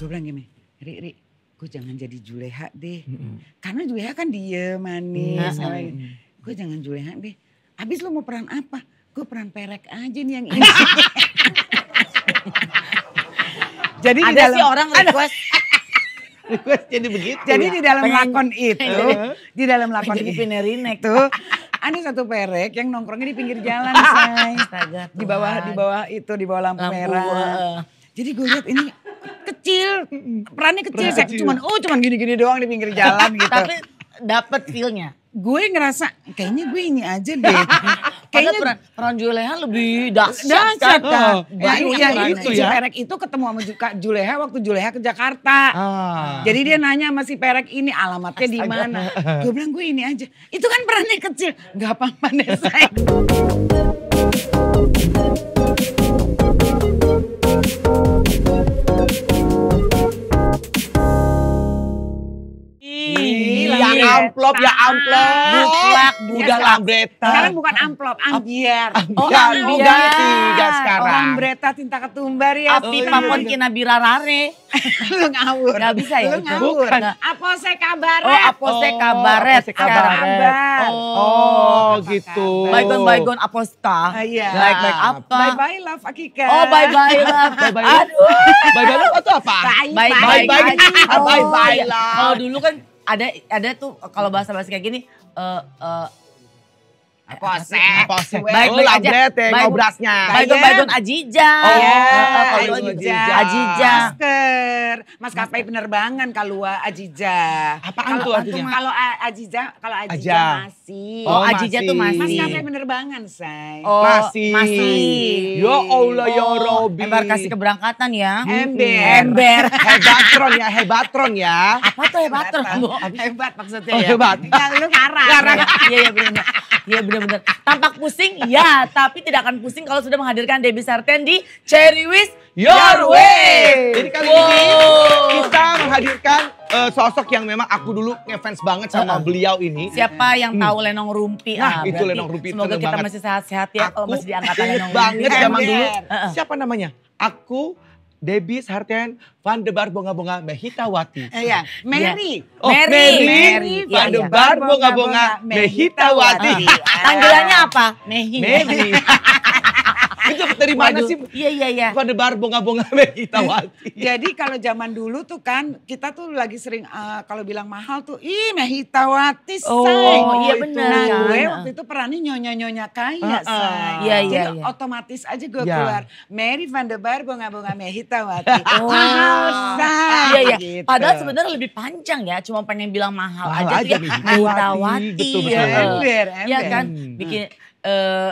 gue bilang gini, Ri, Ri, gue jangan jadi Juleha deh. Mm -hmm. Karena Juleha kan dia manis. Mm -hmm. Gue jangan Juleha deh. Abis lu mau peran apa? Gue peran perek aja nih yang ini. jadi ada dalam, sih orang request. request jadi begitu. Jadi ya. di dalam Pengen, lakon itu, di dalam lakon itu, tuh, ada satu perek yang nongkrongnya di pinggir jalan, say. di bawah di bawah itu, di bawah lampu, lampu merah. Uh. Jadi gue lihat ini kecil, perannya kecil, saya kecil. cuman oh cuman gini-gini doang di pinggir jalan gitu. Tapi dapat feelnya. Gue ngerasa kayaknya gue ini aja deh. kayaknya peran, peran Juleha lebih dahsyat kan. kan? Oh, ya, ya, itu ya. Si Perek itu ketemu sama Juleha waktu Juleha ke Jakarta. Ah. Jadi dia nanya sama si Perek ini alamatnya di mana. Gue bilang gue ini aja. Itu kan perannya kecil. Gak apa-apa deh saya. amplop ya amplop. Mutlak iya, budak ya, lambreta. Sekarang bukan amplop, ambiar. Oh, ambiar. Oh, tiga sekarang. Oh, lambreta tinta ketumbar ya. Api oh, pamon kina birarare. Lu ngawur. Gak bisa ya? Lu ngawur. Nah, apose kabaret. Oh, apose oh, kabaret. Apose kabaret. Oh, oh, oh gitu. Bye bygone aposta. Ah, iya. Baik baik apa? Bye bye love Akika. Oh, bye bye love. Bye bye. Aduh. Bye bye love itu apa? Bye bye. Bye bye. Bye bye love. Iya. dulu kan ada ada tuh kalau bahasa bahasa kayak gini uh, uh, Posek. Posek. Baik, baik aja. Ya, baik, obrasnya. Baik, baik, iya. Ajija. Oh, yeah. Oh, oh, Ajija. Ajija. Masker. Maskapai penerbangan kalau Ajija. Apaan tuh artinya? Kalau Ajija, kalau Ajija masih. Oh, Ajija tuh masih. kapai penerbangan, say. Oh, masih. Masih. Ya Allah, ya oh. Robi. Embarkasi keberangkatan ya. Ember. Ember. Hebatron ya, hebatron ya. Apa tuh hebatron? Hebat maksudnya ya. Hebat. Lu ngarang. Ngarang. Iya, iya benar. Iya benar benar-benar. Tampak pusing, ya. Tapi tidak akan pusing kalau sudah menghadirkan Debbie Sarten di Cherry Wish Your Way. Jadi kali wow. ini kita menghadirkan uh, sosok yang memang aku dulu ngefans banget sama uh, beliau ini. Siapa yang hmm. tahu hmm. Lenong Rumpi? Nah, ah, itu Lenong Rumpi. Semoga kita banget. masih sehat-sehat ya aku kalau masih diangkat Lenong Rumpi. banget zaman dulu. Siapa namanya? Aku Debis Hartian Van de Bar Bonga-Bonga Mehitawati. Eh, Iya, Mary. Yeah. Oh, Mary. Mary. Mary. Iya, Van iya. de Bar Bonga-Bonga Mehita Wati. Tanggilannya apa? Mehi. Mehi. dapat dari mana Waduh, sih? Iya iya iya. Pendebar bunga-bunga Wati Jadi kalau zaman dulu tuh kan kita tuh lagi sering uh, kalau bilang mahal tuh ih wati say. Oh iya nah, benar. Nah iya, gue iya. waktu itu perannya nyonya-nyonya kaya uh, uh. say. Iya iya. Jadi iya. otomatis aja gue yeah. keluar Mary Van de Bar bunga-bunga wati. oh. Mahal say. Iya iya. Gitu. Padahal sebenarnya lebih panjang ya cuma pengen bilang mahal, mahal aja, aja tuh ya Mehitawati. Betul, betul. Ya, ember, iya ember. ya kan bikin uh,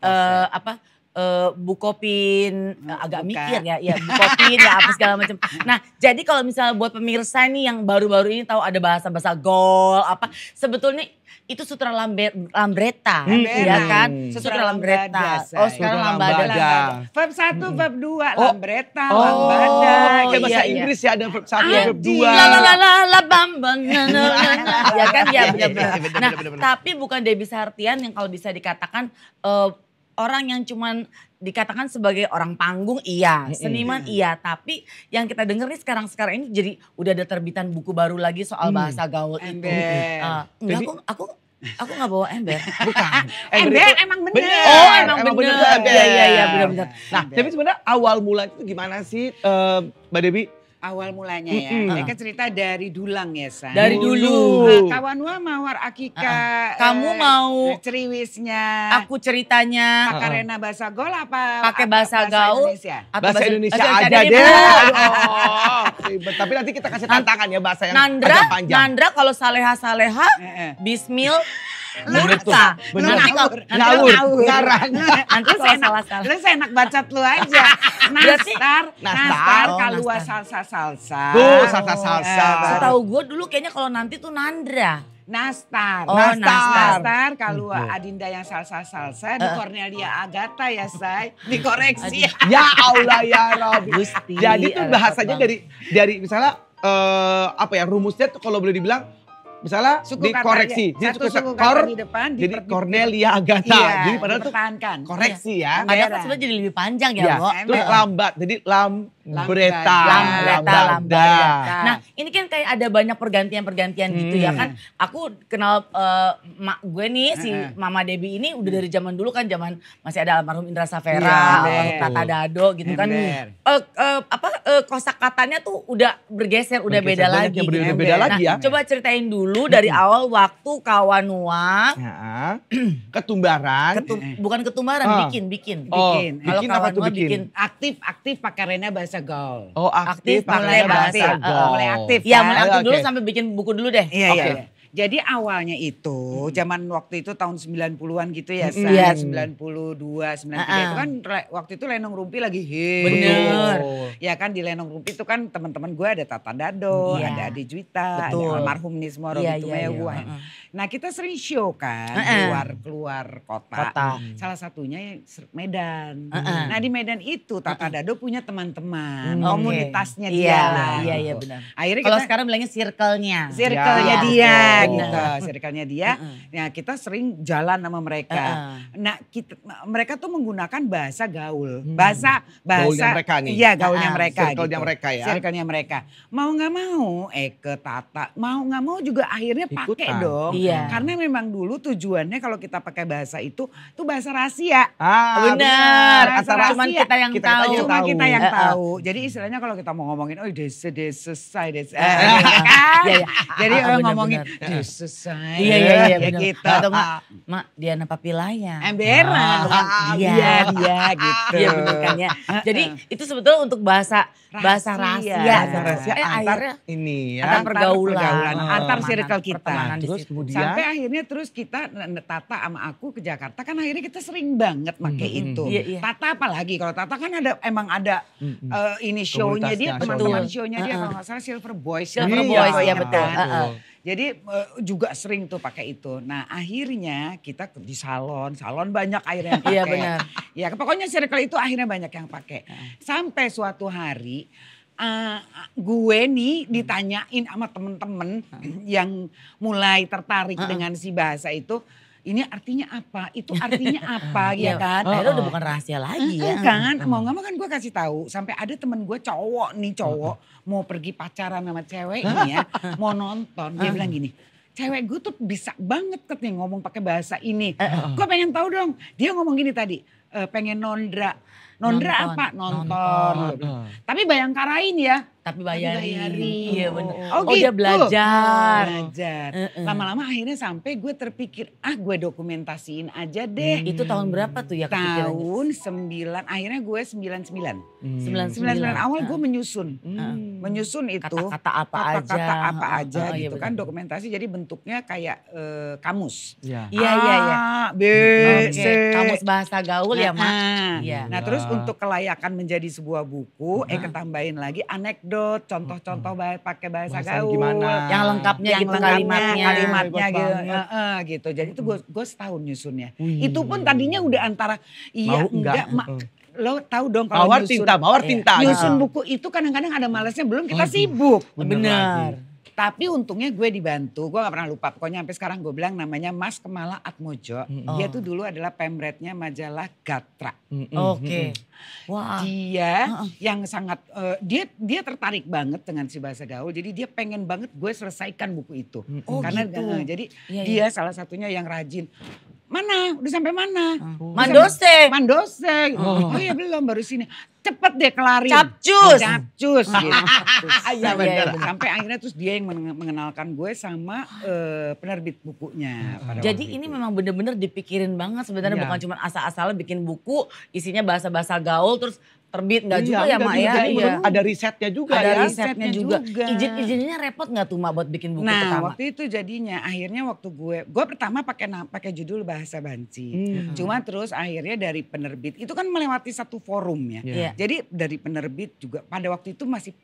apa, uh, apa uh, eh, bukopin uh, oh, agak mikir ya, ya bukopin ya apa segala macam. Nah, jadi kalau misalnya buat pemirsa nih yang baru-baru ini tahu ada bahasa-bahasa gol apa, sebetulnya itu sutra lambe, lambreta, hmm. ya kan? Hmm. Sutra, sutra lambreta. Oh, sekarang ya. sutra lambada. lambada. Verb satu hmm. verb dua oh. lambreta, oh, lambada. Iya, Kayak iya. bahasa iya. Inggris ya ada verb satu verb dua La la la la la bam ya kan? Ya, benar-benar. Nah, tapi bukan Debbie Sartian yang kalau bisa dikatakan uh, orang yang cuman dikatakan sebagai orang panggung iya, seniman iya, tapi yang kita dengar nih sekarang-sekarang ini jadi udah ada terbitan buku baru lagi soal mm. bahasa gaul hmm. itu. Uh, enggak aku aku Aku nggak bawa ember, bukan. ember, ember emang bener. bener. Oh emang, emang bener. Iya iya iya bener bener. Nah ember. tapi sebenarnya awal mulanya itu gimana sih uh, Mbak Devi? awal mulanya ya. Mm -hmm. Mereka cerita dari dulang ya, San. Dari dulu. Nah, Tawanwa mawar akika. Uh -uh. Kamu eh, mau ceriwisnya. Aku ceritanya. Pakarena ah, bahasa gaul apa? Pakai bahasa, bahasa gaul. Indonesia. Atau bahasa, Indonesia aja, aja deh. oh, tapi nanti kita kasih tantangan ya bahasa yang Nandra, panjang. Nandra kalau saleha-saleha, eh, eh. bismil lu tuh. Bener. Lu ngawur. Ngarang. Nanti saya salah salah. saya enak bacot lu aja. Nastar. Nastar. Kalua salsa salsa. Tuh salsa salsa. Eh, Setahu gue dulu kayaknya kalau nanti tuh Nandra. Nastar. Oh, Nastar. Nastar kalau Adinda yang salsa-salsa di eh. Cornelia Agatha ya, Say. Dikoreksi. ya Allah ya Rabbi. Gusti. Jadi tuh eh, bahasanya dari dari misalnya uh, apa ya rumusnya tuh kalau boleh dibilang misalnya suku dikoreksi. Kata, jadi suku, kata kor, di depan jadi Cornelia Agata. Iya, jadi padahal tuh koreksi ya. Iya. Padahal kan sebenarnya jadi lebih panjang ya, Iya. Terus lambat. Jadi lam Lambda. lambda, lambda. Nah, ini kan kayak ada banyak pergantian-pergantian hmm. gitu ya kan. Hmm. Aku kenal uh, mak gue nih si Mama Debi ini udah dari zaman dulu kan zaman masih ada almarhum Indra Safera, ya, Tata Dado gitu kan. Uh, uh, apa uh, kosakatanya tuh udah bergeser, udah bergeser beda lagi. Gitu. Beda, beda nah, lagi ya. coba ceritain dulu dari hmm. awal waktu Kawanua ya. ketumbaran. Ketum, bukan ketumbaran, oh. bikin, bikin, bikin. Oh, bikin. Kalau bikin bikin? bikin aktif, aktif pakai Rena bahasa bahasa Oh, aktif, aktif mulai bahasa, Mulai aktif. Iya, kan? mulai aktif okay. dulu sampai bikin buku dulu deh. Iya, iya. okay. iya. Jadi awalnya itu hmm. zaman waktu itu tahun 90-an gitu ya, hmm. saya 92, 93 uh -uh. itu kan waktu itu Lenong Rumpi lagi hits. Benar. Ya kan di Lenong Rumpi itu kan teman-teman gue ada Tata Dado, iya. ada Adi Juwita, ada almarhum Nismo Robi iya, itu ya, ya, gue. Uh Nah kita sering show kan uh keluar keluar kota. kota. Salah satunya Medan. Uh -uh. Nah di Medan itu Tata Dado punya teman-teman, hmm. komunitasnya iya. dia. Iya, iya, iya benar. Akhirnya kalau sekarang bilangnya circle-nya. Circle-nya ya, dia gitu, circle-nya dia. Uh -uh. Nah, kita sering jalan sama mereka. Uh -uh. Nah, kita mereka tuh menggunakan bahasa gaul. Hmm. Bahasa bahasa gaulnya mereka nih. Iya, gaulnya uh -uh. mereka. Circle-nya gitu. mereka ya. Circle-nya mereka. Mau nggak mau eh, ke Tata, mau nggak mau juga akhirnya pakai dong. Iya. Karena memang dulu tujuannya kalau kita pakai bahasa itu tuh bahasa rahasia. Ah, benar. asal cuman kita yang kita, tahu. cuma kita yang uh -uh. tahu. Jadi istilahnya kalau kita mau ngomongin oh desa desa saya desa. Iya, iya. Jadi ah, eh, ngomongin Iya. susah. Iya iya iya kita Gitu. Atau ah, ah. Mak Diana Papilaya. Emberan. Ah, dia dia, gitu. Iya benar kan ya. Ah, Jadi itu sebetulnya untuk bahasa bahasa rahasia. Bahasa rahasia eh, antar ini ya. Antar pergaulan, pergaulan antar oh, circle kita. Terus kemudian sampai akhirnya terus kita Tata sama aku ke Jakarta kan akhirnya kita sering banget pakai hmm, hmm itu. Hmm. Iya, iya. Tata apalagi kalau Tata kan ada emang ada hmm, uh, ini show-nya dia teman-teman show-nya dia kalau nggak salah Silver Boys. Silver iya, Boys ya betul. Jadi eh, juga sering tuh pakai itu. Nah akhirnya kita di salon, salon banyak air yang iya, pakai. Iya benar. Ya pokoknya circle itu akhirnya banyak yang pakai. Sampai suatu hari uh, gue nih hmm. ditanyain sama temen-temen yang mulai tertarik dengan si bahasa itu ini artinya apa? Itu artinya apa ya iya. kan? Oh, itu oh, udah bukan rahasia lagi ya. kan, hmm. mau gak mau kan gue kasih tahu. Sampai ada temen gue cowok nih cowok hmm. mau pergi pacaran sama cewek ini ya, mau nonton. Dia hmm. bilang gini, cewek gue tuh bisa banget katanya nih ngomong pakai bahasa ini. Eh, eh, eh. Gue pengen tahu dong, dia ngomong gini tadi, e, pengen nondra. Nondra nonton, apa? Nonton. nonton. Tapi Bayangkarain ya, tapi bayarin. bayarin. Iya oh. benar. Oh, oh gitu. dia belajar. Oh, belajar. uh Lama-lama akhirnya sampai gue terpikir ah gue dokumentasiin aja deh. Hmm. Itu tahun berapa tuh ya Tahun sembilan. akhirnya gue sembilan hmm. sembilan. Sembilan sembilan awal gue menyusun. Uh. Menyusun itu kata-kata apa apa aja. Kata-kata apa aja oh, gitu iya, kan dokumentasi jadi bentuknya kayak uh, kamus. Iya. iya iya iya. Ya. Kamus bahasa gaul ya, Mak. ya. Nah, terus iya. untuk kelayakan menjadi sebuah buku eh ketambahin lagi anek anekdot, contoh-contoh hmm. pakai bahasa, gaul, gimana? yang lengkapnya yang gitu kalimatnya, kalimatnya iya, gitu, uh, gitu. Jadi itu gue mm. gue setahun nyusunnya. Hmm. Itu pun mm. tadinya udah antara iya Mau enggak, enggak ma lo tahu dong kalau mawar tinta, mawar iya. tinta. Nyusun buku itu kadang-kadang ada malesnya belum kita Aduh, sibuk. Benar. benar. Tapi untungnya gue dibantu, gue gak pernah lupa. Pokoknya sampai sekarang gue bilang namanya Mas Kemala Atmojo. Mm -hmm. Dia oh. tuh dulu adalah pemretnya majalah Gatra. Mm -hmm. Oke. Okay. Wow. Dia uh -uh. yang sangat, uh, dia dia tertarik banget dengan si bahasa gaul. Jadi dia pengen banget gue selesaikan buku itu. Mm -hmm. Oh Karena gitu. Uh, jadi yeah, iya. dia yeah. salah satunya yang rajin. Mana? Udah sampai mana? Oh. Mandose. Mandose. Oh. oh iya belum baru sini. Cepet deh kelarin. Capcus. Capcus. gitu. Iya benar. Sampai akhirnya terus dia yang mengenalkan gue sama uh, penerbit bukunya. Hmm. Pada Jadi ini itu. memang bener-bener dipikirin banget sebenarnya ya. bukan cuma asal-asalan bikin buku isinya bahasa-bahasa gaul terus terbit nggak iya, juga ya Mak ya? Iya. Ada risetnya juga ada ya. risetnya juga. juga. Izin-izinnya repot nggak tuh Mak buat bikin buku nah, pertama? waktu itu jadinya akhirnya waktu gue, gue pertama pakai pakai judul bahasa banci. Hmm. Cuma terus akhirnya dari penerbit itu kan melewati satu forum ya. Yeah. Jadi dari penerbit juga pada waktu itu masih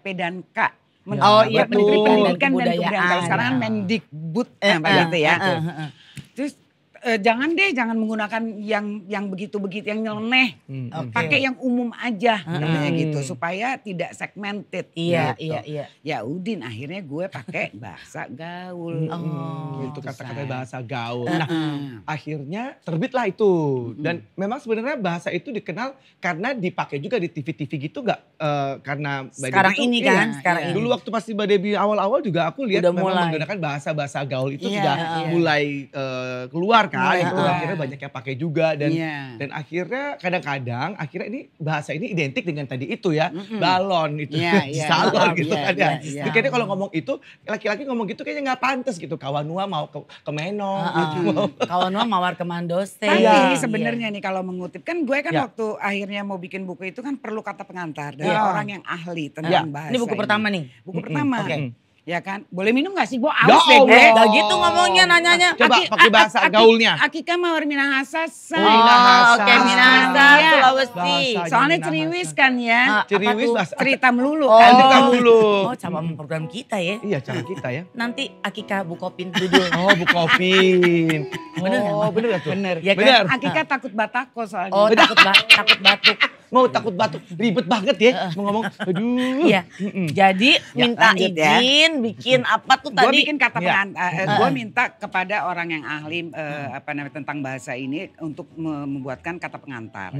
pedanka ya. Menteri, oh iya Menteri Pendidikan dan Kebudayaan. Kalau sekarang iya. Mendikbud eh, nah, eh, ya. Eh, eh, eh. Terus eh, jangan deh jangan menggunakan yang yang begitu-begitu yang nyeleneh. Hmm. hmm. Okay. Pakai yang umum aja hmm. namanya gitu supaya tidak segmented. Iya, gitu. iya, iya. Ya Udin akhirnya gue pakai bahasa gaul. Hmm, oh, hmm, gitu, gitu kata-kata bahasa gaul. Nah, uh-uh. akhirnya terbitlah itu. Dan hmm. memang sebenarnya bahasa itu dikenal karena dipakai juga di TV-TV gitu gak uh, eh, karena Sekarang ini iya. kan, iya, sekarang iya. Dulu waktu masih Mbak awal-awal juga aku lihat Udah memang menggunakan bahasa-bahasa gaul itu iya, sudah iya. mulai uh, keluar Iya, kan itu iya. akhirnya banyak yang pakai juga dan yeah. dan akhirnya kadang-kadang akhirnya ini bahasa ini identik dengan tadi itu ya mm-hmm. balon itu yeah, yeah, salon yeah, gitu yeah, kan yeah, ya yeah. Iya. kayaknya kalau ngomong itu laki-laki ngomong gitu kayaknya nggak pantas gitu kawanua mau ke, ke Meno uh-uh. gitu kawanua mawar ke Mandose tapi yeah. sebenarnya yeah. nih kalau mengutip kan gue kan yeah. waktu akhirnya mau bikin buku itu kan perlu kata pengantar dari yeah. orang yang ahli tentang yeah. bahasa ini buku ini. pertama nih buku mm-hmm. pertama okay. Ya kan? Boleh minum gak sih? Gue ya aus ya gue. Gak gitu ngomongnya, nanyanya. Coba pakai bahasa aki, gaulnya. Aki kan mawar minahasa. Say. Oh, minahasa. Oke, okay, minahasa, ya. Sulawesi. Soalnya ceriwis kan ya. Uh, ceriwis bahasa. Cerita melulu. Oh, kan? cerita melulu. Oh, sama program kita ya. Iya, sama kita ya. Nanti Akika bukopin dulu. oh, bukopin. bener oh, bener gak tuh? Bener. Ya, bener. Kan? Akika takut batako soalnya. Oh, takut, ba takut batuk mau takut batuk ribet banget ya mau ngomong aduh iya jadi ya, minta ya, izin ya. bikin apa tuh tadi gua bikin kata ya. pengantar eh, eh, gue minta kepada orang yang ahli eh, apa namanya tentang bahasa ini untuk membuatkan kata pengantar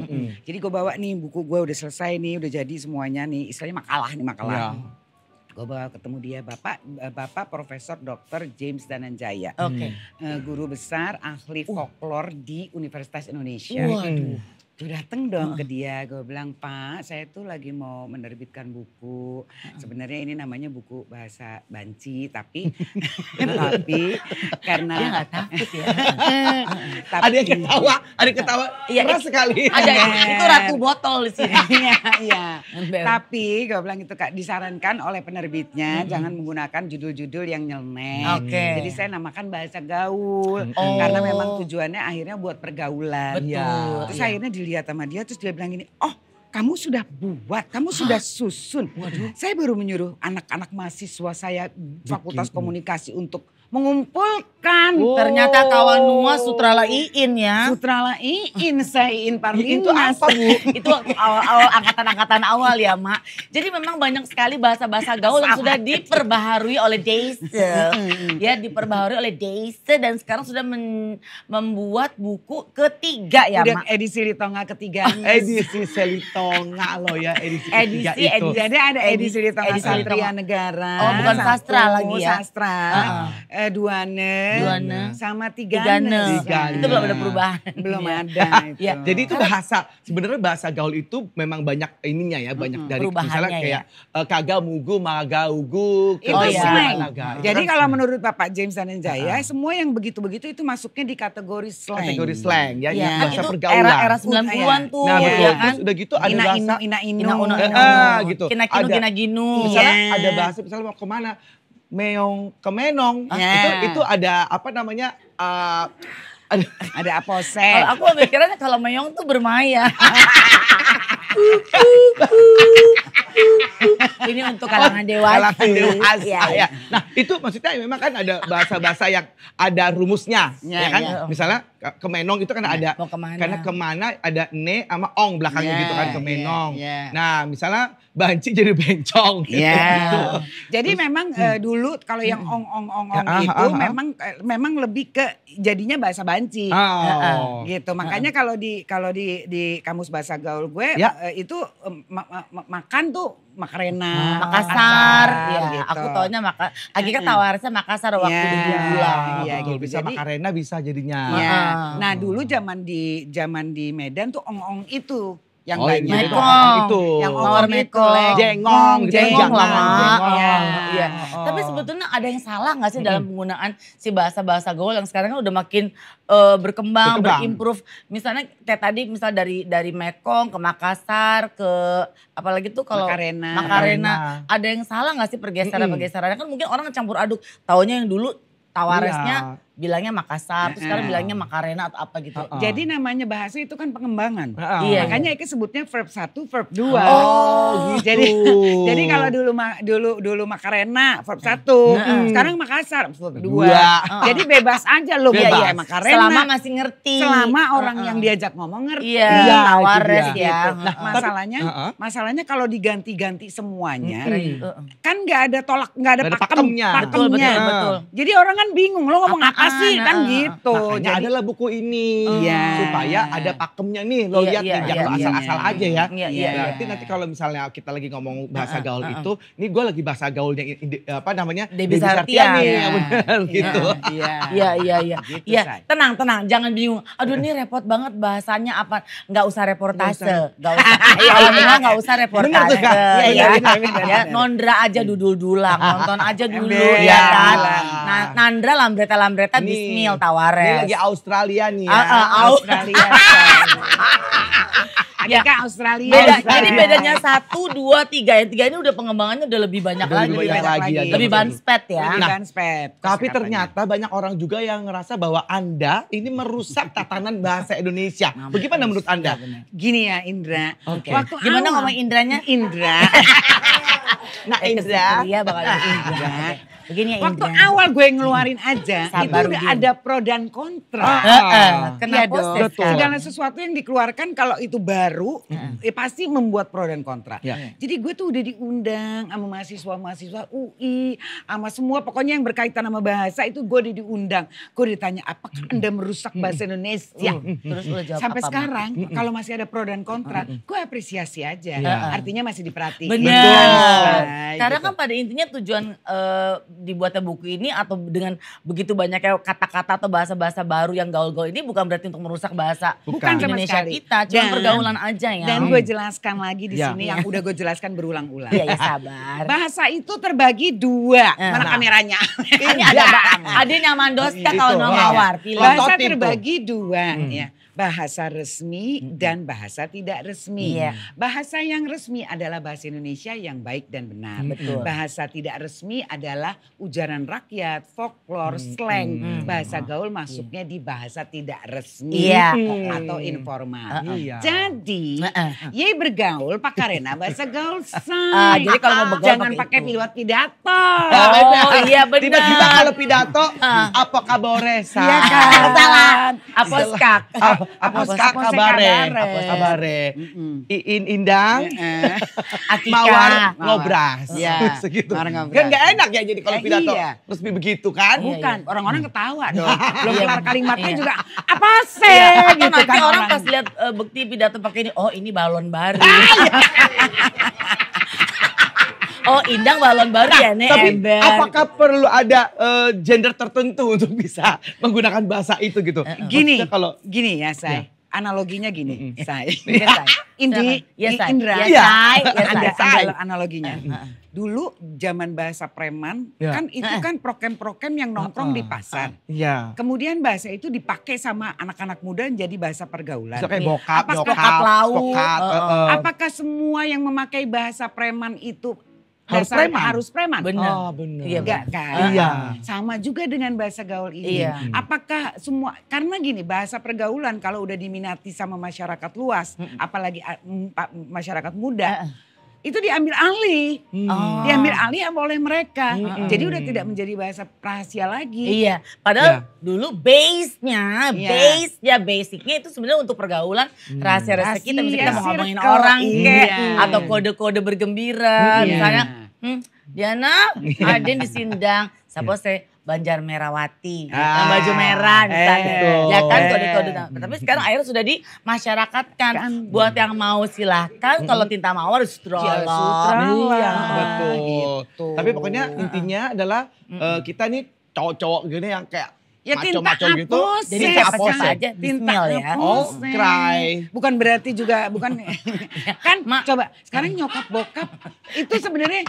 jadi gue bawa nih buku gue udah selesai nih udah jadi semuanya nih istilahnya makalah nih makalah ya. Gue bawa ketemu dia Bapak Bapak Profesor Dr. James Dananjaya. Oke. Okay. guru besar ahli uh. folklore uh. di Universitas Indonesia. Waduh tuh dateng dong uh. ke dia gue bilang pak saya tuh lagi mau menerbitkan buku uh. sebenarnya ini namanya buku bahasa banci tapi tapi karena dia nggak takut ya tapi, ada yang ketawa ada yang ketawa ya, keras sekali ada itu ratu botol di sini iya iya tapi gue bilang itu kak disarankan oleh penerbitnya hmm. jangan menggunakan judul-judul yang nyeleneh okay. jadi saya namakan bahasa gaul oh. karena memang oh. tujuannya akhirnya buat pergaulan Betul. Ya. terus ya. akhirnya dilihat lihat sama dia terus dia bilang gini, "Oh, kamu sudah buat, kamu Hah? sudah susun." Waduh. Saya baru menyuruh anak-anak mahasiswa saya Fakultas Komunikasi untuk mengumpulkan. Oh. Ternyata kawan Nua Sutrala Iin ya. Sutrala Iin, saya Iin Parlinas. Itu apa Bu? itu awal-awal angkatan-angkatan awal ya Mak. Jadi memang banyak sekali bahasa-bahasa gaul yang sudah diperbaharui oleh Deise. Ya. ya diperbaharui oleh Deise dan sekarang sudah men membuat buku ketiga ya Udah Mak. edisi Litonga ketiga. Ah, edisi Selitonga loh ya edisi, edisi ketiga edisi, itu. Edisi, Jadi ada edisi Litonga Satria Negara. Oh bukan sastra lagi ya. Sastra. Uh -uh eh duane, duane. sama tiganes. tiganes. Itu belum ada perubahan. Belum iya. ada itu. ya. Jadi itu bahasa sebenarnya bahasa gaul itu memang banyak ininya ya, banyak dari misalnya ya. kayak ya. uh, eh, kaga mugu, maga ugu, itu oh, slang. Ya. Jadi kan kalau menurut Bapak James dan Jaya, uh. huh semua yang begitu-begitu itu masuknya di kategori slang. Kategori slang ya, ya. bahasa itu pergaulan. Era-era 90-an iya. tuh. Nah, betul. Ya, kan? Udah gitu ada ina bahasa ino, ina ino, eh, eh, ina ono, ino, gitu. Kina kinu, kina ginu. Misalnya iya. ada bahasa misalnya mau kemana meong kemenong menong yeah. itu itu ada apa namanya uh, eh, ada ada apose. aku mikirnya kalau meong tuh bermaya. Ini untuk kalangan dewasa. Kalangan dewasa ya. ya. Nah itu maksudnya memang kan ada bahasa-bahasa yang ada rumusnya. Ya, ya kan? Ya. Misalnya kemenong itu kan iya, ada. Mau kemana? Karena kemana ada ne sama ong belakangnya ya, gitu kan kemenong. Iya, ya, ya. Nah misalnya banci jadi bencong. Iya. Gitu, ya. Jadi Terus, memang hmm. uh, dulu kalau yang ong ong ong ya, ah, itu ah, ah, memang uh, memang lebih ke jadinya bahasa banci. Oh. Uh, gitu. Makanya kalau di kalau di di kamus bahasa gaul gue ya. uh, itu uh, ma ma ma makan kan tuh Makarena, ah, Makassar, Makassar ya. Gitu. Aku taunya maka, akhirnya tawarnya Makassar waktu yeah, di iya, bulan. Iya, gitu. Bisa gitu. jadi, Makarena bisa jadinya. Ya. Nah dulu hmm. zaman di zaman di Medan tuh ong-ong itu yang oh, Itu. Yang over oh, Mekong. Gitu. Jengong, gitu. jengong, jengong lama. Iya. Ya. Oh. Tapi sebetulnya ada yang salah nggak sih hmm. dalam penggunaan si bahasa-bahasa gaul yang sekarang kan udah makin uh, berkembang, berkembang, berimprove. Misalnya kayak tadi misal dari dari Mekong ke Makassar ke apalagi tuh kalau Makarena. Makarena. Ada yang salah nggak sih pergeseran pergeseran Kan mungkin orang campur aduk. Taunya yang dulu tawaresnya iya bilangnya Makassar, terus sekarang bilangnya Makarena atau apa gitu. Uh -uh. Jadi namanya bahasa itu kan pengembangan. Uh -uh. Iya. Makanya Eki iya. sebutnya verb satu, verb dua. Oh, gitu. Jadi jadi kalau dulu dulu dulu Makarena verb 1, mm. -uh. sekarang Makassar verb dua. Uh -uh. Jadi bebas aja lo bebas. Iya, Makarena. Selama masih ngerti. Selama orang uh -uh. yang diajak ngomong ngerti. Iya, ya, waras gitu. Iya, ya. Gitu. Nah, masalahnya uh -uh. masalahnya kalau diganti-ganti semuanya uh -uh. kan nggak ada tolak nggak ada, ada pakemnya. pakem, pakemnya. pakemnya. Betul, betul, betul. Jadi orang kan bingung lo ngomong apa kasih nah, kan nah, nah. gitu. Makanya Jadi, adalah buku ini yeah. supaya ada pakemnya nih lo yeah, lihat yeah, nih jangan yeah, iya, asal-asal yeah, aja ya. Iya, iya, iya, Berarti nanti kalau misalnya kita lagi ngomong bahasa uh, gaul uh, uh. itu, ini gue lagi bahasa gaulnya apa namanya? Debbie Sartia ya. Iya, gitu. Iya iya iya iya. Gitu, tenang tenang jangan bingung. Aduh ini repot banget bahasanya apa? Enggak usah reportase, enggak usah. Kalau Mila enggak usah reportase. Iya iya. Ya, Nondra aja dudul dulang, nonton aja dulu ya kan. Nandra lambreta lambreta mereka nih, bismil tawares. Ini lagi Australia nih ya. Uh, uh, Australia. Ya, Australia. Beda, Australia. Ini bedanya satu, dua, tiga. Yang tiga ini udah pengembangannya udah lebih banyak udah lagi. Lebih banyak lagi. lagi. Lebih banspet ya. Lebih nah, banspet. Tapi ternyata banyak orang juga yang ngerasa bahwa Anda ini merusak tatanan bahasa Indonesia. Nah, Bagaimana menurut Anda? Iya, Gini ya Indra. Oke. Okay. Waktu Gimana awal. ngomong Indranya? Indra. nah eh, Indra. Iya bakal Indra. Begini ya Indra. Waktu awal gue ngeluarin aja Sabar, itu udah ada pro dan kontra. Ah, ah, ah. Iya Kenapa ya Segala sesuatu yang dikeluarkan kalau itu baru hmm. ya pasti membuat pro dan kontra. Ya. Jadi gue tuh udah diundang sama mahasiswa-mahasiswa UI, sama semua pokoknya yang berkaitan sama bahasa itu gue udah diundang. Gue ditanya apakah Anda merusak bahasa Indonesia? Terus lo jawab Sampai apa sekarang apa? kalau masih ada pro dan kontra, gue apresiasi aja. Ya. Artinya masih diperhatikan. Benar. Benar. Iya, Karena gitu. kan pada intinya tujuan uh, dibuatnya buku ini atau dengan begitu banyaknya kata-kata atau bahasa-bahasa baru yang gaul-gaul ini bukan berarti untuk merusak bahasa bukan. Indonesia kita, cuma dan, pergaulan aja ya. Dan gue hmm. jelaskan lagi di ya. sini yang udah gue jelaskan berulang-ulang. Iya, ya sabar. Bahasa itu terbagi dua. Eh, Mana nah. kameranya? Ini ada Adin yang Mandoska kalau Nawar. Bahasa terbagi dua hmm. ya bahasa resmi dan bahasa tidak resmi. Iya. Bahasa yang resmi adalah bahasa Indonesia yang baik dan benar. Betul. Bahasa tidak resmi adalah ujaran rakyat, folklore, -hmm. slang, -hmm. bahasa iya. gaul masuknya di bahasa tidak resmi yeah. atau informal. Uh -uh. Jadi, uh -uh. Ye bergaul Pak karena bahasa gaul ah, say. Uh, jadi kalau mau bergaul jangan pakai pilot pidato. Oh iya benar. Tiba-tiba kalau pidato uh. apa kabores? Iya kan. Apa skak? apa apos ka kabare apos kabare iin indang eh, eh. mawar ngobras Iya. segitu kan nggak enak ya jadi kalau eh, pidato iya. resmi begitu kan bukan iya, iya. orang-orang hmm. ketawa dong belum keluar kalimatnya juga apa sih gitu kan orang pas lihat bukti pidato pakai ini oh ini balon baru ah, Oh, indang balon baru nah, ya, nih Tapi ember. apakah perlu ada uh, gender tertentu untuk bisa menggunakan bahasa itu gitu? Eh, eh. Gini, kalau gini ya, saya. Ya analoginya gini, mm-hmm. saya. Ya. Indi, ya, say. Indra. Ya, iya. Sai. Ya, Sai. Say. analoginya. Dulu zaman bahasa preman, ya. kan itu kan prokem-prokem yang nongkrong uh, uh, di pasar. yeah. Kemudian bahasa itu dipakai sama anak-anak muda jadi bahasa pergaulan. Bisa kayak bokap, apakah, bokap, bokap, bokap, uh, uh. Apakah semua yang memakai bahasa preman itu harus preman. harus preman. Benar. Oh, iya, benar. Iya, enggak ah, kan? Iya. Sama juga dengan bahasa gaul ini. Iya. Hmm. Apakah semua karena gini bahasa pergaulan kalau udah diminati sama masyarakat luas, mm -mm. apalagi ah, masyarakat muda, mm itu diambil alih, hmm. oh. diambil alih oleh mereka. Hmm. Jadi udah tidak menjadi bahasa rahasia lagi. Iya, padahal ya. dulu base-nya, iya. base-nya, basicnya itu sebenarnya untuk pergaulan hmm. rahasia rahasia kita. Misalnya kita mau ngomongin orang iya. kayak atau kode-kode bergembira, hmm. iya. misalnya, hmm, Diana, iya. Aden disindang, siapa saya Banjar Merawati, ah, yang baju merah Eh, ya kan eh. kode-kode. Eh. Tapi sekarang akhirnya sudah di masyarakat kan. buat yang mau silahkan. Kalau tinta mawar sutra ya, sutra iya. iya gitu. betul. Gitu. Tapi pokoknya intinya adalah mm -hmm. uh, kita nih cowok-cowok gini yang kayak Ya tinta maco gitu. Jadi iya, apa ya? aja tinta ya. Oh, cry. Bukan berarti juga bukan kan Ma. coba sekarang nyokap bokap itu sebenarnya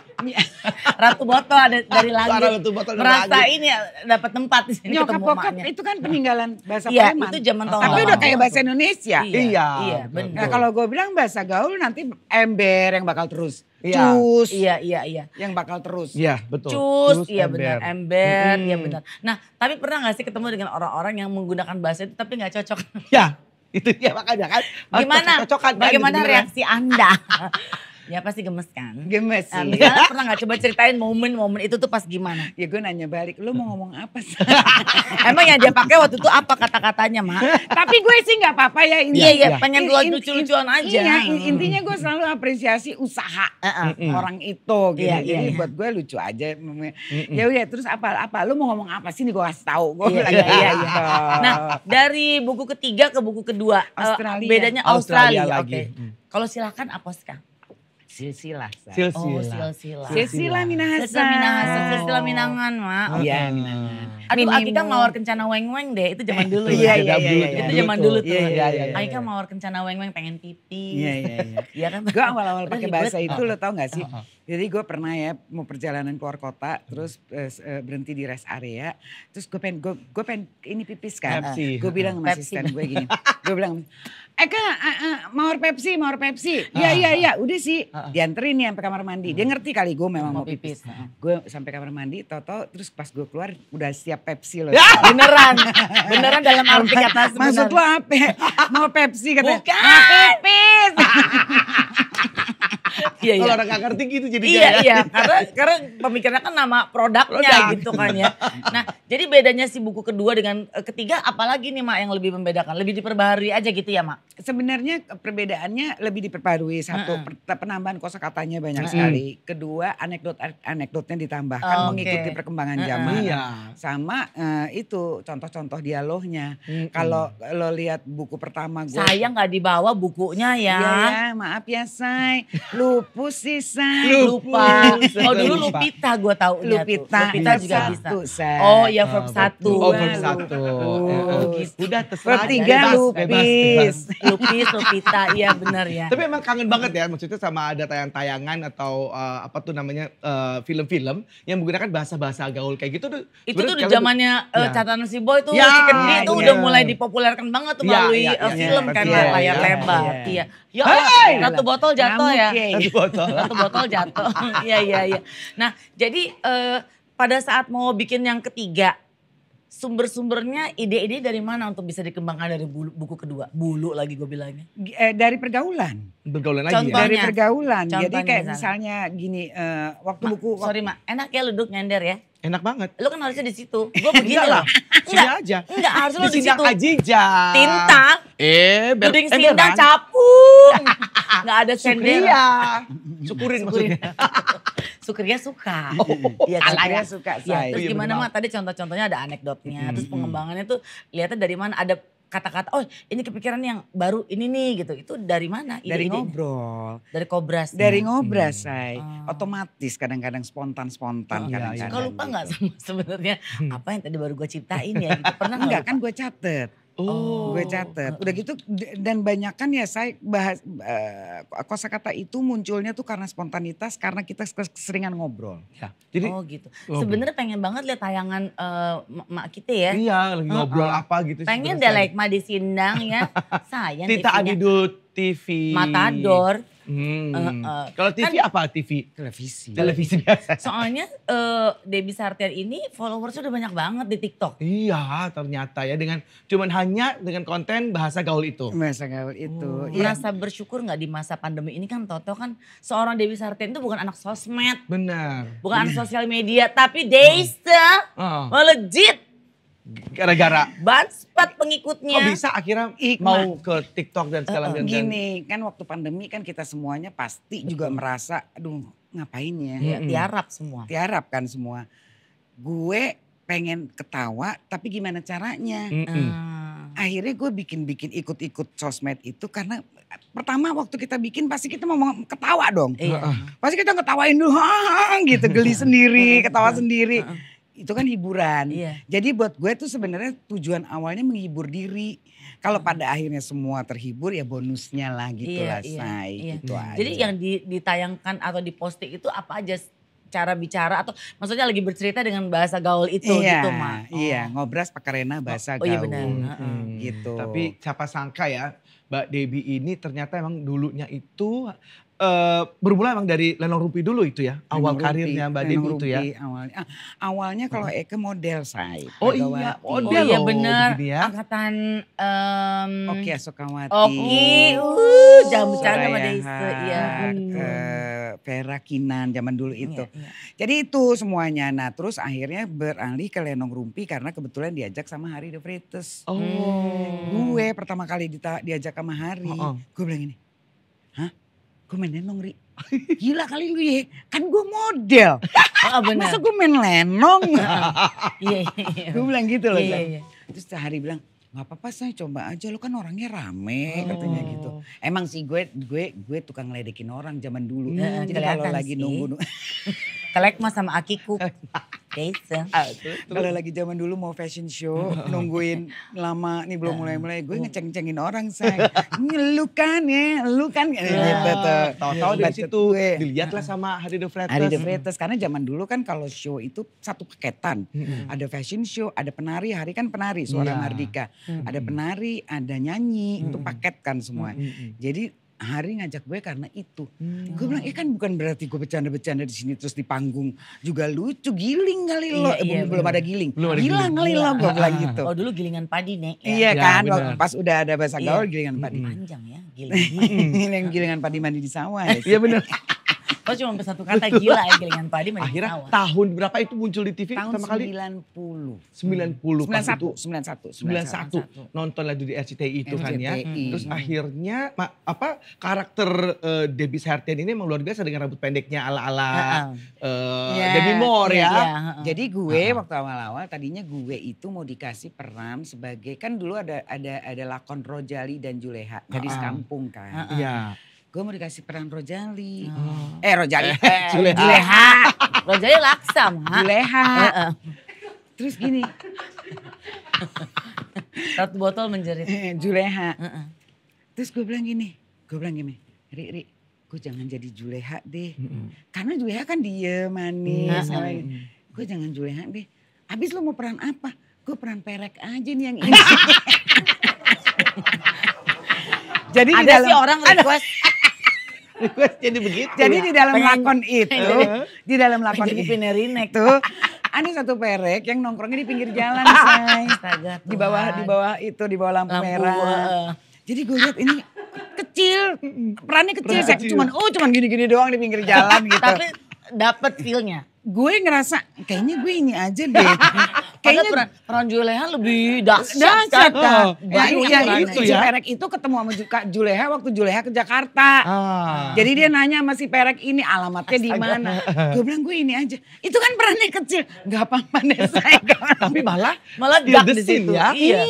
ratu botol ada dari langit. Ratu botol merasa ini dapat tempat di sini Nyokap bokap itu kan peninggalan bahasa ya, Preman. itu zaman tahun Tapi udah kayak iya. bahasa Indonesia. Iya. Iya, iya Nah, kalau gue bilang bahasa gaul nanti ember yang bakal terus iya. cus. Iya, iya, iya. Yang bakal terus. Iya, betul. Cus, cus iya benar. Ember, iya hmm. benar. Nah, tapi pernah gak sih ketemu dengan orang-orang yang menggunakan bahasa itu tapi gak cocok? Iya, itu dia makanya kan. Gimana? Cocok kan, Bagaimana gitu kan. reaksi Anda? Ya pasti gemes kan. Gemes sih. Nah, misalnya pernah gak coba ceritain momen-momen itu tuh pas gimana? Ya gue nanya balik, lu mau ngomong apa sih? Emang yang dia pakai waktu itu apa kata-katanya, Mak? Tapi gue sih gak apa-apa ya ini. Iya, iya, ya. pengen lu lucu-lucuan aja. Iya, intinya gue selalu apresiasi usaha orang itu gitu. Iya, Jadi iya. iya. buat gue lucu aja. Ya udah, terus apa apa lu mau ngomong apa sih nih gue kasih tahu. Gue iya, iya, iya, iya, iya. Nah, dari buku ketiga ke buku kedua, eh, Australia. Uh, bedanya Australia, Australia lagi. Okay. Hmm. Kalau silakan apa sekarang? silsilah. Silsilah. Oh, silsilah. Silsilah Minahasa. Silsilah Minahasa, silsilah Minangan, Mak. Iya, okay. Minangan. Aduh, Akika mawar kencana weng-weng deh, itu zaman dulu Iya, ya. iya, iya. Itu iya, zaman iya. dulu iya, tuh. Iya, iya, iya. Akika mawar kencana weng-weng pengen pipi. Iya, iya, iya. Iya kan? Gue awal-awal pakai bahasa itu lo tau gak sih? Jadi gue pernah ya mau perjalanan keluar kota, hmm. terus uh, berhenti di rest area, terus gue pengen gue gue pengen ini pipis kan, eh, gue bilang sama Pepsi. asisten gue gini, gue bilang, Eka uh, uh, mau Pepsi, mau Pepsi, ah. iya iya iya, udah sih, ah, ah. dianterin nih sampai kamar mandi, dia hmm. ngerti kali gue memang mau pipis, gue sampai kamar mandi, toto terus pas gue keluar udah siap Pepsi loh, ya, beneran, beneran dalam arti kata sebenarnya. Maksud lo apa? Mau Pepsi katanya? Bukan. Mau pipis. Iya, iya, Kalau orang gak ngerti gitu jadi Iya, ya. iya. Karena, karena pemikirannya kan nama produknya Produk. gitu kan ya. Nah jadi bedanya si buku kedua dengan eh, ketiga apalagi nih Mak yang lebih membedakan? Lebih diperbaharui aja gitu ya Mak? Sebenarnya perbedaannya lebih diperbarui. Satu -hmm. penambahan kosakatanya banyak -hmm. sekali. Kedua anekdot-anekdotnya ditambahkan oh, mengikuti okay. perkembangan jamaah -hmm. zaman. Iya. Sama uh, itu contoh-contoh dialognya. -hmm. Kalau lo lihat buku pertama gue. Sayang nggak dibawa bukunya ya. Iya ya, maaf ya Say. Lupus sih, Say. Lupa. Oh dulu Lupita gue tau. Iya, Lupita. Lupita juga bisa. Oh iya verb oh, satu. Oh verb satu. Eh, eh, oh, gitu. Udah terserah. Verb tiga Lupis. Lupis, Lupita. Iya benar ya. Tapi emang kangen banget ya maksudnya sama ada tayangan-tayangan atau uh, apa tuh namanya film-film uh, yang menggunakan bahasa-bahasa gaul kayak gitu tuh. Itu tuh di zamannya uh, catatan si boy tuh ya, itu ya. udah mulai dipopulerkan banget tuh ya, melalui ya, film kan ya, layar lebar. Iya. Ya, satu botol jatuh ya. Satu botol. Satu botol jatuh. Iya iya iya. Nah, jadi uh, pada saat mau bikin yang ketiga sumber-sumbernya ide-ide dari mana untuk bisa dikembangkan dari bulu, buku kedua? Bulu lagi gue bilangnya. Eh, dari pergaulan. Pergaulan lagi ya? Contohnya, Dari pergaulan. Contohnya, Jadi kayak misalnya, misalnya gini, uh, waktu Ma, buku. Waktu... Sorry mak, enak ya duduk nyender ya? Enak banget. Lu kan harusnya di situ. Gue begini lah. Enggak aja. Enggak harus lu di situ. Tinta, Eh, ber Duding eh, selindang capung. Enggak ada sendera. Syukurin maksudnya. Sukria suka. Oh, oh, oh, oh. Iya, ya, Sukria suka saya. Ya, terus iya, gimana mah tadi contoh-contohnya ada anekdotnya, hmm. terus hmm. pengembangannya tuh lihatnya dari mana ada kata-kata, oh ini kepikiran yang baru ini nih gitu. Itu dari mana? Ide dari ngobrol. Dari kobras. Dari hmm. ngobras, hmm. Say. Otomatis kadang-kadang spontan-spontan. Oh, iya, kadang-kadang. lupa nggak gitu. sama sebenarnya apa yang tadi baru gue ciptain ya? Gitu. Pernah nggak? Kan gue catet. Oh. Gue catet Udah gitu dan banyak kan ya saya bahas uh, kosakata itu munculnya tuh karena spontanitas karena kita keseringan ngobrol. Ya. Jadi Oh gitu. Sebenarnya pengen banget lihat tayangan uh, mak kita ya. Iya, lagi ngobrol uh, apa gitu. Pengen deh like di Sindang ya. Sayang Tita Adidut TV. Matador. Hmm. Uh, uh. Kalau TV kan, apa TV? Televisi. Televisi biasa. Soalnya uh, Debbie Sartier ini followers udah banyak banget di TikTok. Iya, ternyata ya dengan cuman hanya dengan konten bahasa gaul itu. Bahasa gaul itu. Oh. Ya. Merasa bersyukur nggak di masa pandemi ini kan Toto kan seorang Debbie Sartier itu bukan anak sosmed. Benar. Bukan anak iya. sosial media tapi Deista. Uh. Oh. Uh. legit gara-gara banspet pengikutnya. Kok bisa akhirnya mau ke TikTok dan segala macam. Uh, gini, kan waktu pandemi kan kita semuanya pasti Betul. juga merasa aduh ngapain ya. mm hmm. Tiarap semua. Tiarap kan semua. Gue pengen ketawa tapi gimana caranya. Mm Uh. Akhirnya gue bikin-bikin ikut-ikut sosmed itu karena pertama waktu kita bikin pasti kita mau ketawa dong. Uh-uh. Pasti kita ketawain dulu gitu geli sendiri, ketawa iya. sendiri itu kan hiburan. Iya. Jadi buat gue tuh sebenarnya tujuan awalnya menghibur diri. Kalau hmm. pada akhirnya semua terhibur ya bonusnya lah gitu iya, lah iya, say. Iya. Gitu hmm. Jadi yang ditayangkan atau diposting itu apa aja cara bicara atau maksudnya lagi bercerita dengan bahasa gaul itu iya, gitu mah. Iya. Oh. Oh, oh. Iya, ngobras pakai rena bahasa oh, gaul. Oh iya benar. Hmm. Gitu. Tapi siapa sangka ya Mbak Debi ini ternyata emang dulunya itu Uh, bermula emang dari Lenong Rupi dulu itu ya awal Rupi, karirnya Mbak Dewi itu ya awalnya ah, awalnya kalau Eke model saya oh iya model oh iya benar gitu ya. angkatan um, Oki Asokawati Oki uh jam bercanda sama Deise iya Vera Kinan zaman dulu iya, itu iya, iya. jadi itu semuanya nah terus akhirnya beralih ke Lenong Rumpi karena kebetulan diajak sama Hari De Freitas oh hmm. gue pertama kali diajak sama Hari oh, oh. gue bilang ini Hah? gue main lenong Ri. Gila kali lu ya, kan gue model. Oh, ah, bener. Masa gue main lenong? Iya, iya. Gue bilang gitu loh. Iya, iya. Terus sehari bilang, nggak apa-apa saya coba aja lo kan orangnya rame oh. katanya gitu emang sih gue gue gue tukang ledekin orang zaman dulu hmm, jadi kalau lagi nunggu, nunggu. telek mas sama akiku Jason. Ah, kalau lagi zaman dulu mau fashion show, nungguin lama nih belum mulai-mulai, gue hmm. ngeceng-cengin orang, say. lu kan ya, lu kan. Iya, gitu gitu. Tau-tau dari iya, situ, dilihatlah sama Hari The Fretes. Hari The Fretes, karena zaman dulu kan kalau show itu satu paketan. Hmm. Ada fashion show, ada penari, Hari kan penari, suara iya. Mardika. Hmm. Ada penari, ada nyanyi, itu paket kan semua. Jadi Hari ngajak gue karena itu. Hmm. Gue bilang, ya kan bukan berarti gue bercanda-bercanda di sini terus di panggung juga lucu, giling kali lo. Iya, eh, iya, belum, ada giling. Belum ada Gila giling. kali lo, gue bilang gitu. Oh dulu gilingan padi nek. Ya. Iya ya, kan, bener. pas udah ada bahasa iya. gaul gilingan padi. Panjang ya, giling. yang gilingan padi mandi di sawah ya. Iya benar kau cuma satu kata gila ya Gilingan Padi mending Akhirnya ketawa. tahun berapa itu muncul di TV tahun pertama kali? Tahun 90. 90 91. 91. 91. Nonton lagi di RCTI itu RGTI. kan ya. Terus akhirnya apa karakter uh, Debbie Sartian ini emang luar biasa dengan rambut pendeknya ala-ala uh, eh, yeah. Debbie Moore yeah. ya. Yeah. Iya, iya, Jadi gue uh. waktu awal-awal tadinya gue itu mau dikasih peran sebagai kan dulu ada ada ada lakon Rojali dan Juleha gadis uh. kampung kan. Uh. Yeah gue mau dikasih peran Rojali. Oh. Eh Rojali, eh, eh Juleha. Juleha. Rojali laksa, mah, Juleha. Uh-uh. Terus gini. Satu botol menjerit. Eh, Juleha. Uh-uh. Terus gue bilang gini, gue bilang gini, Ri, Ri, gue jangan jadi Juleha deh. Mm-hmm. Karena Juleha kan dia manis. Mm-hmm. Gue jangan Juleha deh. Abis lu mau peran apa? Gue peran perek aja nih yang ini. jadi ada dalam, sih orang request jadi begitu. Jadi ya. di dalam Pengen. lakon itu, di dalam lakon itu penerinek tuh, ada satu perek yang nongkrongnya di pinggir jalan, say. di bawah di bawah itu di bawah lampu, lampu merah. Eh, eh. Jadi gue lihat ini kecil, perannya kecil, Peran kecil. cuman oh cuman gini-gini doang di pinggir jalan gitu. Tapi dapat feelnya gue ngerasa kayaknya gue ini aja deh. kayaknya peran, peran Juleha lebih dahsyat kan. kan? Oh, iya, iya. ya, ya, itu ya. Si Perek itu ketemu sama Juleha waktu Juleha ke Jakarta. Ah. Jadi dia nanya sama si Perek ini alamatnya di mana. Gue bilang gue ini aja. Itu kan perannya kecil. Gak apa-apa deh saya. Tapi malah malah dia di situ. Ya? Iya,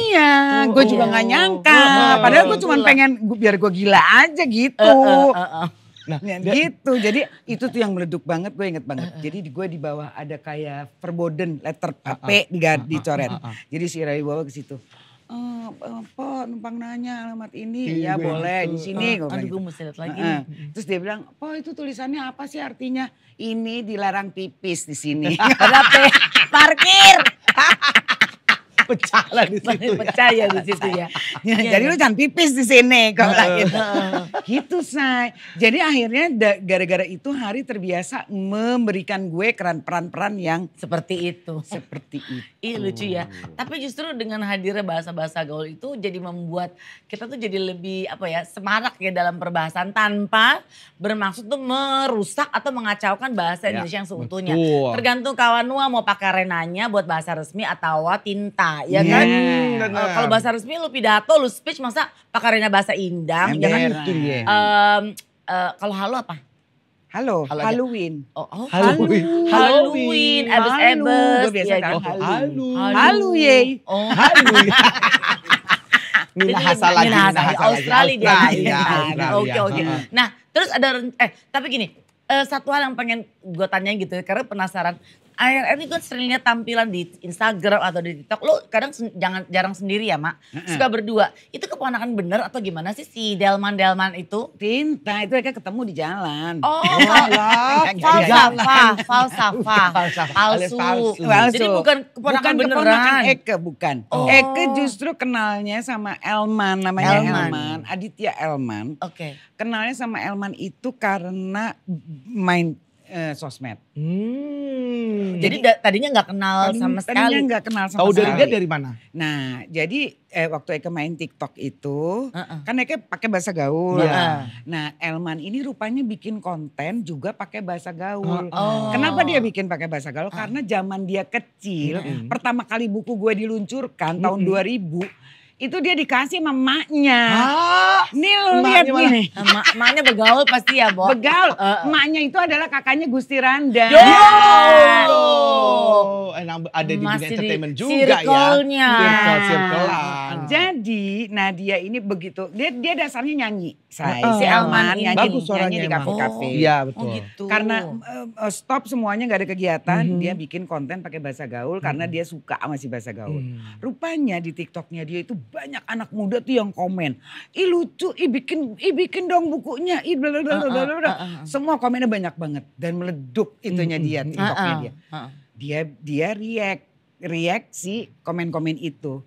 oh, gue juga gak nyangka. Oh, oh, oh, Padahal gue cuma pengen biar gue gila aja gitu. Uh, uh, uh, uh. Nah, nah gitu. Jadi itu tuh yang meleduk banget gue inget banget. Uh, uh. Jadi gue di bawah ada kayak verboden letter ah, ah. P uh, uh, di uh, uh, dicoret. Uh, uh, uh. Jadi si Rai bawa ke situ. Oh, po numpang nanya alamat ini, iya, ya boleh di sini. Uh, gue aduh, gue gitu. lagi. Uh, uh. Terus dia bilang, po itu tulisannya apa sih artinya? Ini dilarang pipis di sini. Ada P, parkir. pecah lah di situ. Ya. Pecah ya, di situ ya. ya, iya, Jadi ya. lu jangan pipis di sini kalau uh. gitu. gitu say. Jadi akhirnya gara-gara itu Hari terbiasa memberikan gue peran-peran yang seperti itu. Seperti itu. Ih lucu ya. Tapi justru dengan hadirnya bahasa-bahasa gaul itu jadi membuat kita tuh jadi lebih apa ya semarak ya dalam perbahasan tanpa bermaksud tuh merusak atau mengacaukan bahasa ya, Indonesia yang seutuhnya. Betul. Tergantung kawan Nua mau pakai renanya buat bahasa resmi atau tinta ya yeah, kan? Uh, kalau bahasa resmi lu pidato, lu speech masa pakarnya bahasa indang, Ember. ya kan? Itu uh, kalau halo apa? Halo, halo Halloween. Oh, oh, Halloween. Halloween, Ebes Ebes. biasa ya kan? Halo. Halo. Halo. Oh, Halo. Nina lagi, Nina Hasa Australia dia. Oke, oke. Nah, terus ada, eh tapi gini, eh, satu hal yang pengen gue tanyain gitu ya, karena penasaran akhir-akhir ini gue sering lihat tampilan di Instagram atau di TikTok. Lo kadang sen jangan jarang sendiri ya, Mak. Mm -hmm. Suka berdua. Itu keponakan bener atau gimana sih si Delman-Delman itu? Tinta, itu mereka ketemu di jalan. Oh, iya, iya, iya, falsafah. falsafah. Falsafah. Palsu. Palsu. Palsu. Jadi bukan keponakan bukan beneran. Keponakan Eke, bukan. Oh. Eke justru kenalnya sama Elman, namanya Elman. Elman. Aditya Elman. Oke. Okay. Kenalnya sama Elman itu karena main uh, sosmed. Hmm. Jadi da tadinya nggak kenal tadinya, sama sekali. Tadinya nggak kenal sama Tau sekali. Tahu dari dia dari mana? Nah, jadi eh, waktu Eka main TikTok itu, uh -uh. kan Eka pakai bahasa gaul. Yeah. Nah, Elman ini rupanya bikin konten juga pakai bahasa gaul. Uh -uh. Kenapa dia bikin pakai bahasa gaul? Uh. Karena zaman dia kecil, uh -uh. pertama kali buku gue diluncurkan uh -uh. tahun 2000 itu dia dikasih mamanya. Ah, Nih lu lihat nih. mamanya begaul pasti ya, Bo. Begaul. Uh, eh, uh. Eh. Emaknya itu adalah kakaknya Gusti Randa. Yo! Yo. enak ada di dunia entertainment juga ya. circle-nya. ya. Circle, circle-an. Jadi Nadia ini begitu, dia dia dasarnya nyanyi. Saya uh, eh, si Elman nyanyi, Bagus nyanyi di kafe-kafe. Oh, iya, -kafe. betul. Oh, gitu. Karena uh, stop semuanya gak ada kegiatan, mm -hmm. dia bikin konten pakai bahasa gaul mm -hmm. karena mhm. dia suka sama si bahasa gaul. Mm. Rupanya di TikToknya dia itu banyak anak muda tuh yang komen. Ih lucu, ih bikin, ih bikin dong bukunya. Ih bla bla bla bla ah, ah, bla, ah, Semua komennya banyak banget dan meleduk itunya dia, tiktoknya dia. Dia dia react reaksi komen-komen itu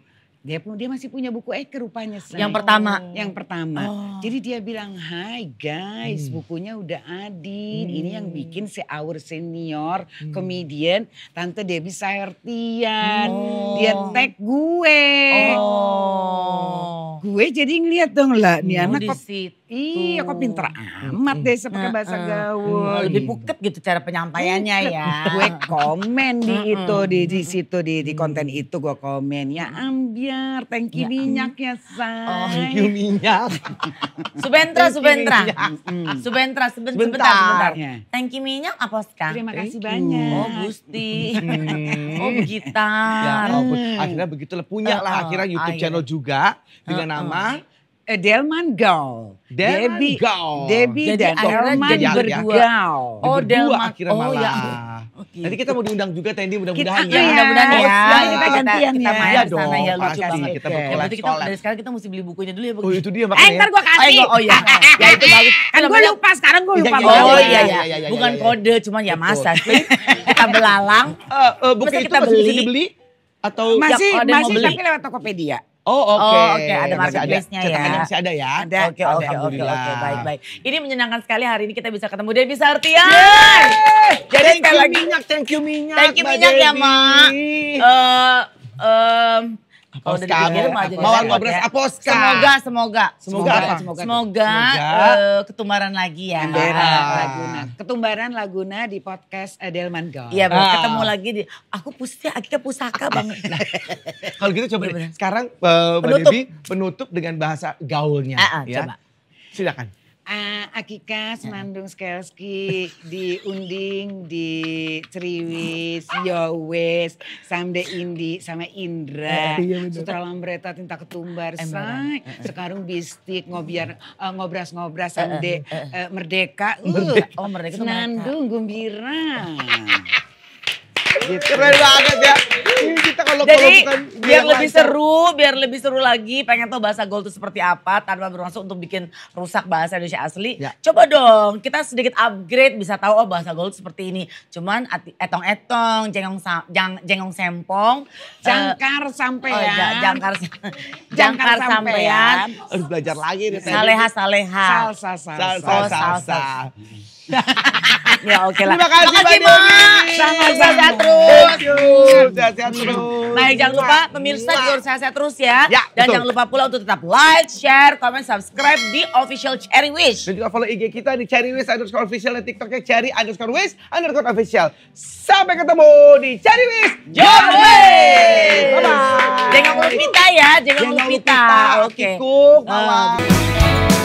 dia pun dia masih punya buku Eke rupanya. Say. Yang pertama. Oh. Yang pertama. Oh. Jadi dia bilang, "Hai guys, hmm. bukunya udah adit. Hmm. Ini yang hmm. bikin si Our Senior hmm. comedian Tante Debbie Sahertian. Oh. Dia tag gue." Oh. Gue jadi ngeliat dong lah, nih anak kok Iya kok pinter amat deh sebagai bahasa gaul. Lebih puket gitu cara penyampaiannya ya. gue komen di itu di, di situ di, di konten itu gue komen ya ambiar tangki ya, minyak ya say. Oh thank you minyak. subentra subentra. subentra sebentar sebentar. Tangki minyak apa sekarang? Terima kasih banyak. Oh Gusti. oh gitar. Ya oh, akhirnya begitulah punya lah akhirnya YouTube channel juga dengan nama eh, Delman Gaul. Delman Debbie, Gaul. Debbie jadi dan Delman berdua. Ya. Oh, berdua Delman. akhirnya oh, ya. malah. Ya. Oh, okay. Gitu. Nanti kita mau diundang juga Tendi mudah-mudahan ya. Iya, mudah-mudahan ya. ya. kita gantian kita, ya. Kita iya dong, sana ya lucu banget. Kita mau Nanti kita dari sekarang kita mesti beli bukunya dulu ya. Oh itu dia makanya. Eh ntar gue kasih. Eh, oh iya. iya. Ya itu Kan gue lupa sekarang gue lupa. Oh iya iya. Bukan kode cuman ya masa sih. Kita belalang. Eh, eh, buku itu masih bisa dibeli? Atau masih, masih tapi lewat Tokopedia. Oh, oh oke. Okay. Oh oke okay. ada marketplace-nya ya. Cetakannya masih ada ya. Ada. Oke okay, oke oke okay. baik baik. Ini menyenangkan sekali hari ini kita bisa ketemu Devi Sartian. Yeay! Jadi thank you lagi. minyak, thank you minyak. Thank you minyak ya, Debbie. ya mak. Uh, uh, kalau udah dipikirin mah jadi mawar ngobres aposka. Semoga semoga semoga semoga, semoga, semoga, semoga uh, ketumbaran lagi ya. Embera. Ah, Laguna. Ketumbaran Laguna di podcast Adelman Go. Iya, ah. ketemu lagi di aku pusti, kita pusaka banget. Nah, kalau gitu coba Bener iya, -bener. sekarang uh, Mbak penutup. Devi penutup dengan bahasa gaulnya uh, uh, ya. Coba. Silakan uh, Akikas mandung skelski di Unding, di Triwis, Yowes, ya Samde Indi sama Indra, eh, eh, iya, Sutra Lambreta Tinta Ketumbar, say, eh, sekarung Bistik, ngobiar uh, ngobras-ngobras Samde uh, Merdeka, uh, oh Merdeka Senandung Gembira. Gitu. Keren banget ya. kita kalau Jadi biar lebih seru, biar lebih seru lagi pengen tahu bahasa gaul itu seperti apa tanpa bermaksud untuk bikin rusak bahasa Indonesia asli. Ya. Coba dong kita sedikit upgrade bisa tahu oh bahasa gaul seperti ini. Cuman etong-etong, jengong jeng, jengong sempong, eh, jangkar sampean. Oh, iya, ja, jangkar jangkar sampean. Harus belajar lagi nih. Saleha saleha. Salsa salsa. salsa, salsa. salsa ya oke lah. Terima kasih Mbak Dewi. Sama-sama. Sehat terus. Sehat-sehat terus. Baik, jangan lupa pemirsa juga sehat-sehat terus ya. ya Dan betul. jangan lupa pula untuk tetap like, share, comment, subscribe di official Cherry Wish. Dan juga follow IG kita di Cherry Wish underscore official dan TikToknya Cherry underscore Wish underscore official. Sampai ketemu di Cherry Wish. Your Bye-bye. Jangan lupa kita ya, jangan lupa kita. Oke. Okay. Kikuk,